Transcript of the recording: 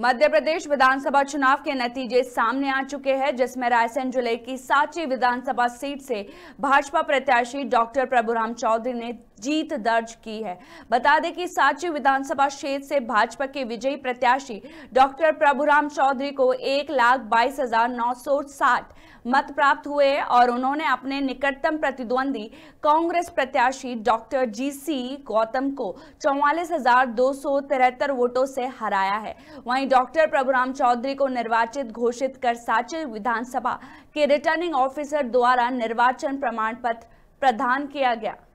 मध्य प्रदेश विधानसभा चुनाव के नतीजे सामने आ चुके हैं जिसमें रायसेन जिले की सांची विधानसभा सीट से भाजपा प्रत्याशी डॉक्टर प्रभुराम चौधरी ने जीत दर्ज की है बता दें कि सांची विधानसभा क्षेत्र से भाजपा के विजयी प्रत्याशी डॉक्टर प्रभुराम चौधरी को एक लाख बाईस हजार नौ सौ साठ मत प्राप्त हुए और उन्होंने अपने निकटतम प्रतिद्वंदी कांग्रेस प्रत्याशी डॉक्टर जी सी गौतम को चौवालीस हजार दो सौ तिहत्तर वोटों से हराया है वहीं डॉक्टर प्रभुराम चौधरी को निर्वाचित घोषित कर सांची विधानसभा के रिटर्निंग ऑफिसर द्वारा निर्वाचन प्रमाण पत्र प्रदान किया गया